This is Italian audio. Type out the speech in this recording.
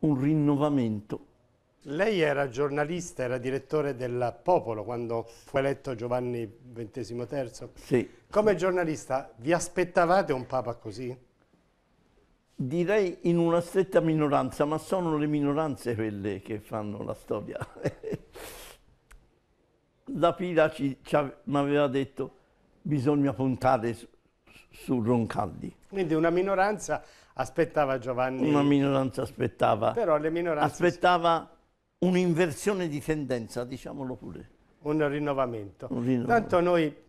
un rinnovamento. Lei era giornalista, era direttore del Popolo quando fu eletto Giovanni XXIII? Sì. Come giornalista vi aspettavate un Papa così? Direi in una stretta minoranza, ma sono le minoranze quelle che fanno la storia. la Pira mi aveva detto bisogna puntare su, su Roncalli. Quindi una minoranza aspettava Giovanni... Una minoranza aspettava... Però le minoranze... Aspettava un'inversione di tendenza, diciamolo pure. Un rinnovamento. un rinnovamento. Tanto noi